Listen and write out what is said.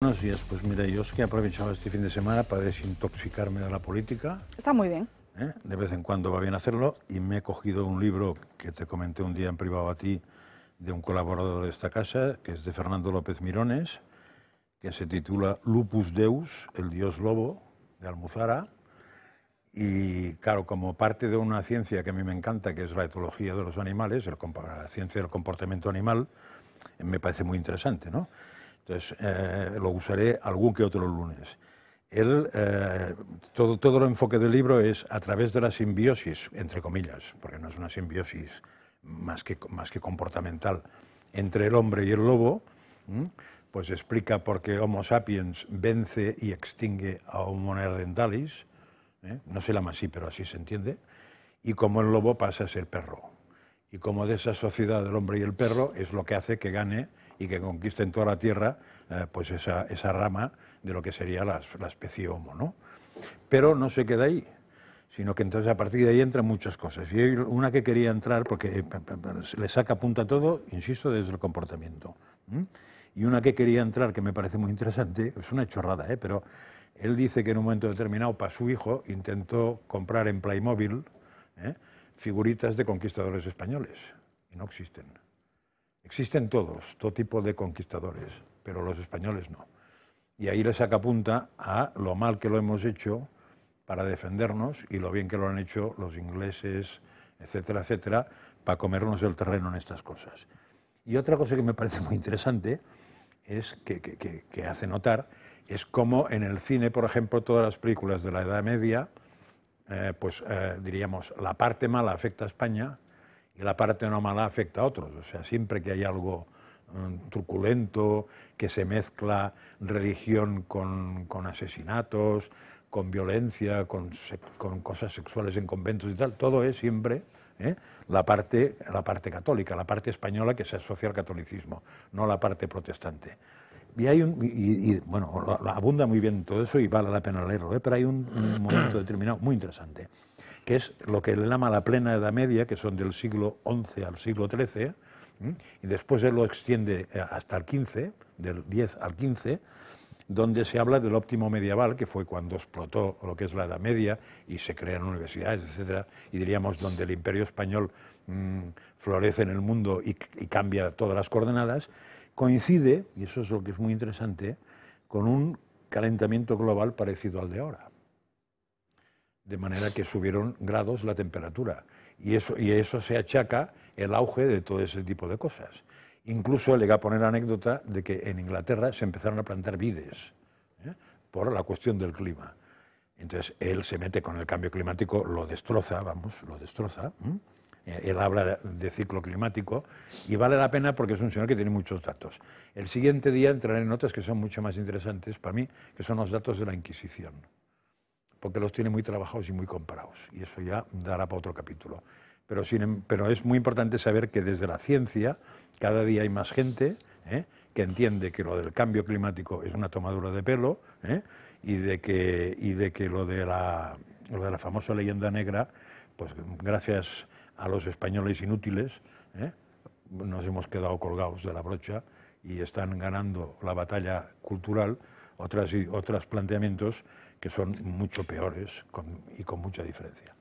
Buenos días, pues mira, yo es que he aprovechado este fin de semana para desintoxicarme de la política. Está muy bien. ¿Eh? De vez en cuando va bien hacerlo y me he cogido un libro que te comenté un día en privado a ti de un colaborador de esta casa, que es de Fernando López Mirones, que se titula Lupus Deus, el dios lobo, de Almuzara. Y claro, como parte de una ciencia que a mí me encanta, que es la etología de los animales, la ciencia del comportamiento animal, me parece muy interesante, ¿no? Entonces, eh, lo usaré algún que otro lunes. Eh, todo, el enfoque del libro es a través de la simbiosis, entre comillas, porque no es una simbiosis más que, comportamental, entre el hombre y el lobo, pues explica por qué Homo sapiens vence y extingue a Homo neanderthalis, ¿eh? no se llama así, pero así se entiende, y cómo el lobo pasa a ser perro. Y cómo de esa sociedad del hombre y el perro es lo que hace que gane y que conquisten toda la tierra, eh, pues esa, esa, rama de lo que sería la, la especie Homo. ¿no? Pero no se queda ahí, sino que entonces a partir de ahí entran muchas cosas. Y una que quería entrar, porque eh, le saca punta todo, insisto, desde el comportamiento. Y una que quería entrar, que me parece muy interesante, es una chorrada, ¿eh? pero él dice que en un momento determinado para su hijo intentó comprar en Playmobil ¿eh? figuritas de conquistadores españoles, y no existen. Existen todos, todo tipo de conquistadores, pero los españoles no. Y ahí le saca punta a lo mal que lo hemos hecho para defendernos y lo bien que lo han hecho los ingleses, etcétera, etcétera, para comernos el terreno en estas cosas. Y otra cosa que me parece muy interesante es que, hace notar es cómo en el cine, por ejemplo, todas las películas de la Edad Media, eh, pues eh, diríamos, la parte mala afecta a España, y la parte no mala afecta a otros. O sea, siempre que hay algo mm, truculento, que se mezcla religión con, asesinatos, con violencia, con, cosas sexuales en conventos y tal, todo es siempre ¿eh? la, parte, la parte católica, la parte española que se asocia al catolicismo, no la parte protestante. Y, hay un, y, bueno, abunda muy bien todo eso y vale la pena leerlo, ¿eh? pero hay un momento determinado muy interesante que es lo que él llama la plena Edad Media, que son del siglo XI al siglo XIII, y después él lo extiende eh, hasta el XV, del X al XV, donde se habla del óptimo medieval, que fue cuando explotó lo que es la Edad Media y se crean universidades, etc., y diríamos donde el imperio español mm, florece en el mundo y, cambia todas las coordenadas, coincide, y eso es lo que es muy interesante, con un calentamiento global parecido al de ahora de manera que subieron grados la temperatura. Y eso, y eso se achaca el auge de todo ese tipo de cosas. Incluso le voy a poner anécdota de que en Inglaterra se empezaron a plantar vides ¿eh? por la cuestión del clima. Entonces él se mete con el cambio climático, lo destroza, vamos, lo destroza. Eh, él habla de ciclo climático y vale la pena porque es un señor que tiene muchos datos. El siguiente día entraré en notas que son mucho más interesantes para mí, que son los datos de la Inquisición porque los tiene muy trabajados y muy comparados. Y eso ya dará para otro capítulo. Em, pero, es muy importante saber que desde la ciencia cada día hay más gente ¿eh? que entiende que lo del cambio climático es una tomadura de pelo ¿eh? y, de que, lo de la, famosa leyenda negra, pues gracias a los españoles inútiles, ¿eh? nos hemos quedado colgados de la brocha y están ganando la batalla cultural otras, otros planteamientos que son mucho peores y con mucha diferencia.